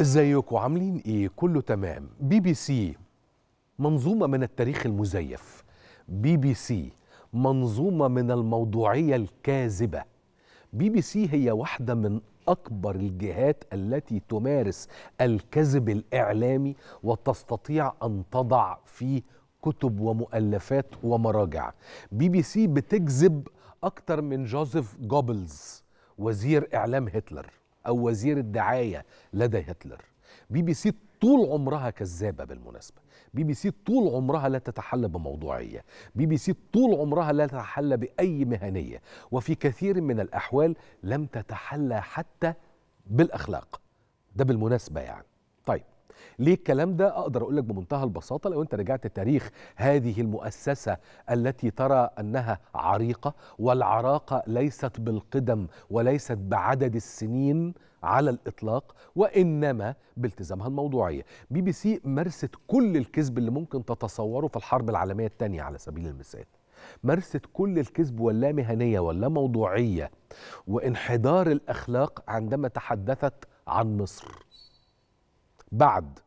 ازيكم عاملين ايه كله تمام بي بي سي منظومه من التاريخ المزيف بي بي سي منظومه من الموضوعيه الكاذبه بي بي سي هي واحده من اكبر الجهات التي تمارس الكذب الاعلامي وتستطيع ان تضع فيه كتب ومؤلفات ومراجع بي بي سي بتجذب اكتر من جوزيف جوبلز وزير اعلام هتلر أو وزير الدعاية لدى هتلر بي بي سي طول عمرها كذابة بالمناسبة بي بي سي طول عمرها لا تتحلى بموضوعية بي بي سي طول عمرها لا تتحلى بأي مهنية وفي كثير من الأحوال لم تتحلى حتى بالأخلاق ده بالمناسبة يعني طيب ليه الكلام ده اقدر اقول لك بمنتهى البساطه لو انت رجعت تاريخ هذه المؤسسه التي ترى انها عريقه والعراقه ليست بالقدم وليست بعدد السنين على الاطلاق وانما بالتزامها الموضوعيه بي بي سي مارست كل الكذب اللي ممكن تتصوره في الحرب العالميه الثانيه على سبيل المثال مارست كل الكذب واللا مهنيه ولا موضوعيه وانحدار الاخلاق عندما تحدثت عن مصر بعد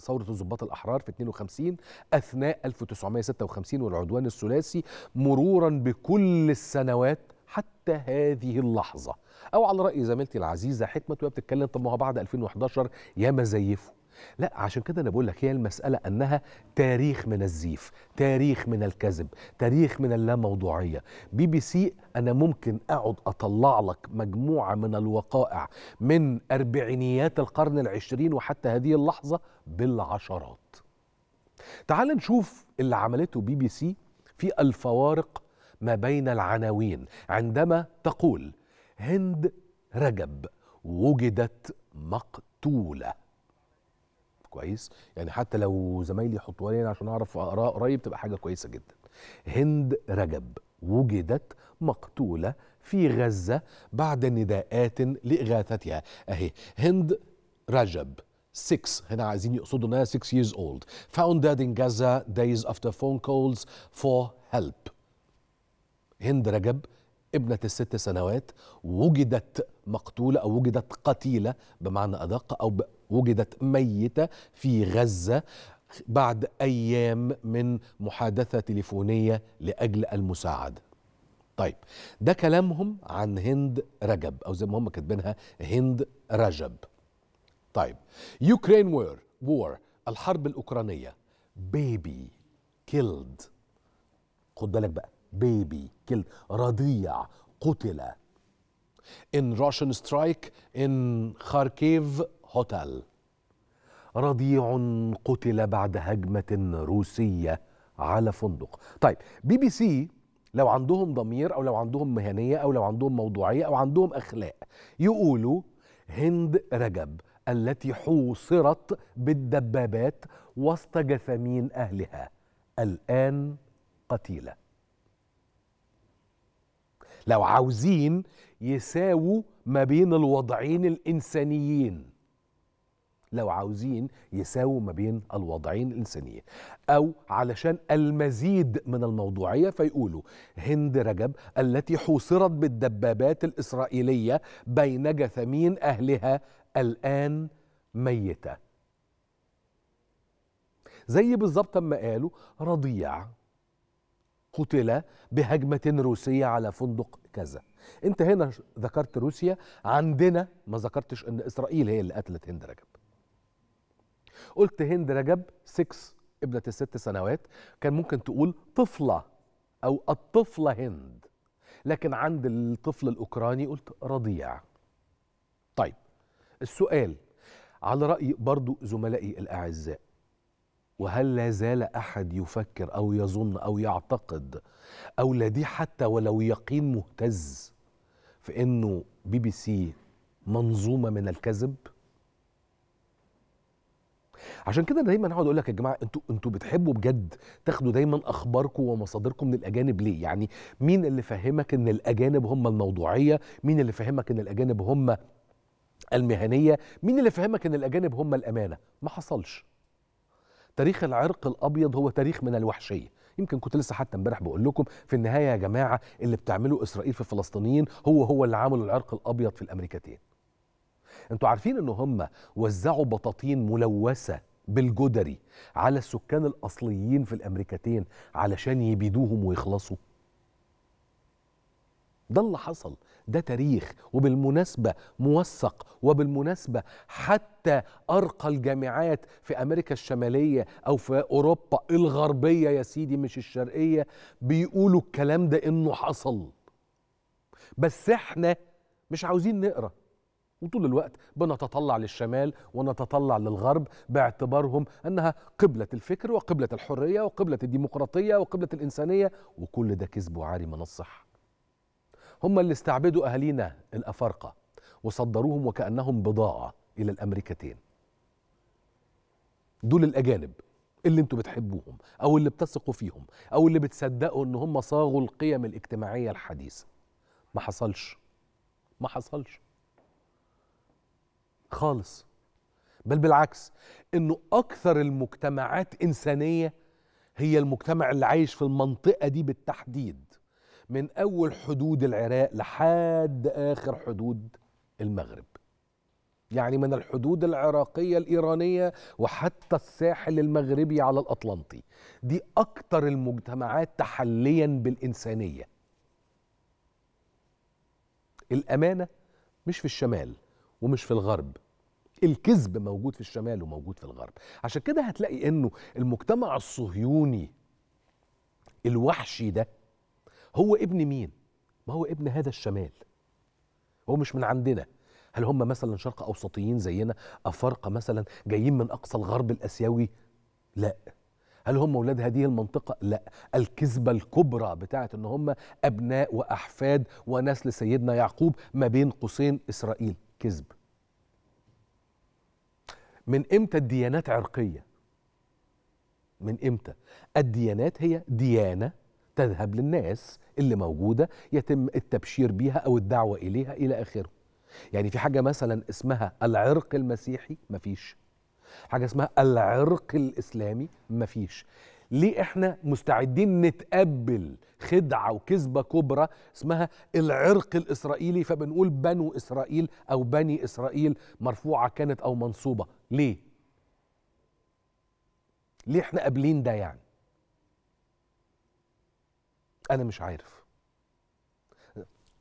ثورة الضباط الأحرار في 52 أثناء 1956 والعدوان الثلاثي مرورا بكل السنوات حتى هذه اللحظة أو على رأي زميلتي العزيزة حكمة وهي بتتكلم طب ما هو بعد 2011 ياما زيفوا لا عشان كده انا بقول لك هي المساله انها تاريخ من الزيف تاريخ من الكذب تاريخ من اللاموضوعيه بي بي سي انا ممكن اقعد اطلع لك مجموعه من الوقائع من اربعينيات القرن العشرين وحتى هذه اللحظه بالعشرات تعال نشوف اللي عملته بي بي سي في الفوارق ما بين العناوين عندما تقول هند رجب وجدت مقتوله كويس يعني حتى لو زمايلي يحطوها لي عشان اعرف اقراها قريب تبقى حاجه كويسه جدا هند رجب وجدت مقتوله في غزه بعد نداءات لاغاثتها اهي هند رجب 6 هنا عايزين يقصدوا انها 6 years old found dead in Gaza days after phone calls for help هند رجب ابنة الست سنوات وجدت مقتولة أو وجدت قتيلة بمعنى أدق أو وجدت ميتة في غزة بعد أيام من محادثة تليفونية لأجل المساعدة طيب ده كلامهم عن هند رجب أو زي ما هم كاتبينها هند رجب طيب يوكرين وور وور الحرب الأوكرانية بيبي كيلد خد بالك بقى بيبي كيلد رضيع قتل ان روشن سترايك ان خاركيف هوتل رضيع قتل بعد هجمة روسية على فندق طيب بي بي سي لو عندهم ضمير أو لو عندهم مهنية أو لو عندهم موضوعية أو عندهم أخلاق يقولوا هند رجب التي حوصرت بالدبابات وسط جثامين أهلها الآن قتيلة لو عاوزين يساووا ما بين الوضعين الإنسانيين لو عاوزين يساووا ما بين الوضعين الإنسانيين أو علشان المزيد من الموضوعية فيقولوا هند رجب التي حوصرت بالدبابات الإسرائيلية بين جثمين أهلها الآن ميتة زي بالظبط ما قالوا رضيع قتل بهجمة روسية على فندق كذا انت هنا ذكرت روسيا عندنا ما ذكرتش ان اسرائيل هي اللي قتلت هند رجب قلت هند رجب 6 ابنة الست سنوات كان ممكن تقول طفلة أو الطفلة هند لكن عند الطفل الأوكراني قلت رضيع طيب السؤال على رأي برضو زملائي الأعزاء وهل لا زال أحد يفكر أو يظن أو يعتقد أو لدي حتى ولو يقين مهتز في أنه بي بي سي منظومة من الكذب؟ عشان كده دايما اقعد اقول لك يا جماعه انتوا انتوا بتحبوا بجد تاخدوا دايما اخباركم ومصادركم من الاجانب ليه يعني مين اللي فهمك ان الاجانب هم الموضوعيه مين اللي فهمك ان الاجانب هم المهنيه مين اللي فهمك ان الاجانب هم الامانه ما حصلش تاريخ العرق الابيض هو تاريخ من الوحشيه يمكن كنت لسه حتى امبارح بقول لكم في النهايه يا جماعه اللي بتعمله اسرائيل في الفلسطينيين هو هو اللي عمله العرق الابيض في الامريكتين انتوا عارفين ان هم وزعوا بطاطين ملوثه بالجدري على السكان الاصليين في الامريكتين علشان يبيدوهم ويخلصوا ده اللي حصل ده تاريخ وبالمناسبة موثق وبالمناسبة حتى أرقى الجامعات في أمريكا الشمالية أو في أوروبا الغربية يا سيدي مش الشرقية بيقولوا الكلام ده إنه حصل بس إحنا مش عاوزين نقرأ وطول الوقت بنتطلع للشمال ونتطلع للغرب باعتبارهم انها قبله الفكر وقبله الحريه وقبله الديمقراطيه وقبله الانسانيه وكل ده كذب وعاري من الصح. هم اللي استعبدوا اهالينا الافارقه وصدروهم وكانهم بضاعه الى الامريكتين. دول الاجانب اللي انتوا بتحبوهم او اللي بتثقوا فيهم او اللي بتصدقوا ان هم صاغوا القيم الاجتماعيه الحديثه. ما حصلش. ما حصلش. خالص بل بالعكس انه اكثر المجتمعات انسانيه هي المجتمع اللي عايش في المنطقه دي بالتحديد من اول حدود العراق لحد اخر حدود المغرب يعني من الحدود العراقيه الايرانيه وحتى الساحل المغربي على الاطلنطي دي اكتر المجتمعات تحليا بالانسانيه الامانه مش في الشمال ومش في الغرب الكذب موجود في الشمال وموجود في الغرب عشان كده هتلاقي انه المجتمع الصهيوني الوحشي ده هو ابن مين ما هو ابن هذا الشمال هو مش من عندنا هل هم مثلا شرق اوسطيين زينا افارقه مثلا جايين من اقصى الغرب الاسيوي لا هل هم اولاد هذه المنطقه لا الكذبه الكبرى بتاعه ان هم ابناء واحفاد ونسل سيدنا يعقوب ما بين قوسين اسرائيل كذب من امتى الديانات عرقيه من امتى الديانات هي ديانه تذهب للناس اللي موجوده يتم التبشير بيها او الدعوه اليها الى اخره يعني في حاجه مثلا اسمها العرق المسيحي مفيش حاجه اسمها العرق الاسلامي مفيش ليه احنا مستعدين نتقبل خدعه وكذبه كبرى اسمها العرق الاسرائيلي فبنقول بنو اسرائيل او بني اسرائيل مرفوعه كانت او منصوبه ليه ليه احنا قابلين ده يعني انا مش عارف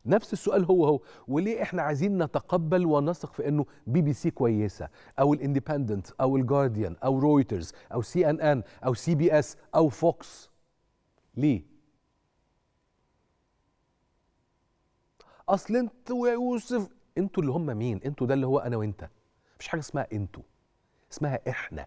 نفس السؤال هو هو وليه احنا عايزين نتقبل ونثق في انه بي بي سي كويسه او الاندبندنت او الجارديان او رويترز او سي ان ان او سي بي اس او فوكس ليه اصل انت ويوسف انتوا اللي هم مين انتوا ده اللي هو انا وانت مفيش حاجه اسمها انتوا اسمها احنا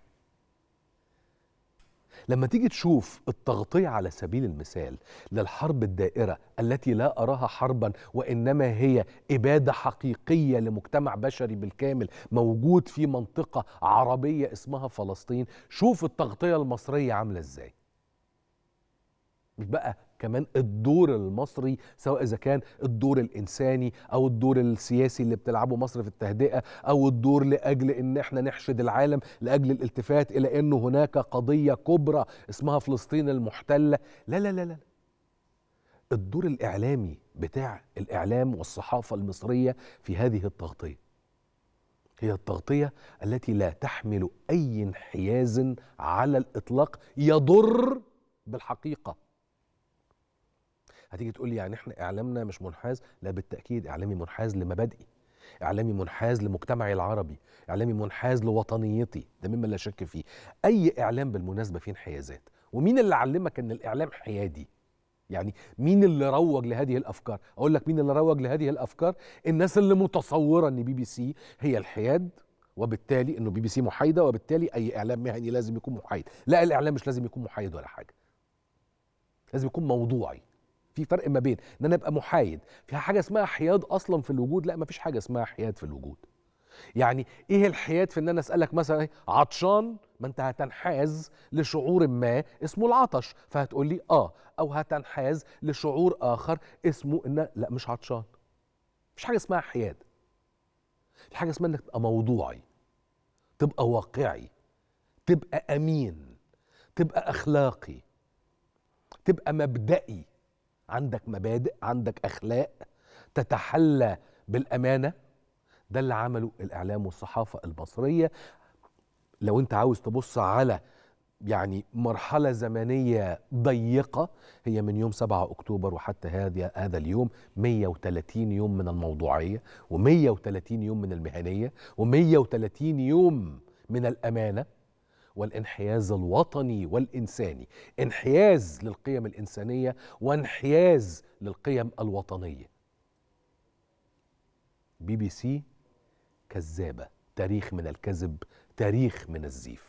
لما تيجي تشوف التغطية على سبيل المثال للحرب الدائرة التي لا أراها حربا وإنما هي إبادة حقيقية لمجتمع بشري بالكامل موجود في منطقة عربية اسمها فلسطين شوف التغطية المصرية عاملة إزاي مش بقى كمان الدور المصري سواء اذا كان الدور الانساني او الدور السياسي اللي بتلعبه مصر في التهدئه او الدور لاجل ان احنا نحشد العالم لاجل الالتفات الى انه هناك قضيه كبرى اسمها فلسطين المحتله لا لا لا لا الدور الاعلامي بتاع الاعلام والصحافه المصريه في هذه التغطيه هي التغطيه التي لا تحمل اي انحياز على الاطلاق يضر بالحقيقه هتيجي تقول لي يعني احنا اعلامنا مش منحاز لا بالتاكيد اعلامي منحاز لمبادئي اعلامي منحاز لمجتمعي العربي اعلامي منحاز لوطنيتي ده مما لا شك فيه اي اعلام بالمناسبه فيه انحيازات ومين اللي علمك ان الاعلام حيادي يعني مين اللي روج لهذه الافكار اقول لك مين اللي روج لهذه الافكار الناس اللي متصوره ان بي بي سي هي الحياد وبالتالي انه بي بي سي محايده وبالتالي اي اعلام مهني لازم يكون محايد لا الاعلام مش لازم يكون محايد ولا حاجه لازم يكون موضوعي في فرق ما بين ان انا ابقى محايد في حاجه اسمها حياد اصلا في الوجود لا ما فيش حاجه اسمها حياد في الوجود يعني ايه الحياد في ان انا اسالك مثلا إيه؟ عطشان ما انت هتنحاز لشعور ما اسمه العطش فهتقول لي اه او هتنحاز لشعور اخر اسمه ان لا مش عطشان مش حاجه اسمها حياد في حاجه اسمها انك تبقى موضوعي تبقى واقعي تبقى امين تبقى اخلاقي تبقى مبدئي عندك مبادئ عندك اخلاق تتحلى بالامانه ده اللي عمله الاعلام والصحافه المصريه لو انت عاوز تبص على يعني مرحله زمنيه ضيقه هي من يوم 7 اكتوبر وحتى هذا هذا اليوم 130 يوم من الموضوعيه و130 يوم من المهنيه و130 يوم من الامانه والانحياز الوطني والانساني انحياز للقيم الانسانيه وانحياز للقيم الوطنيه بي بي سي كذابه تاريخ من الكذب تاريخ من الزيف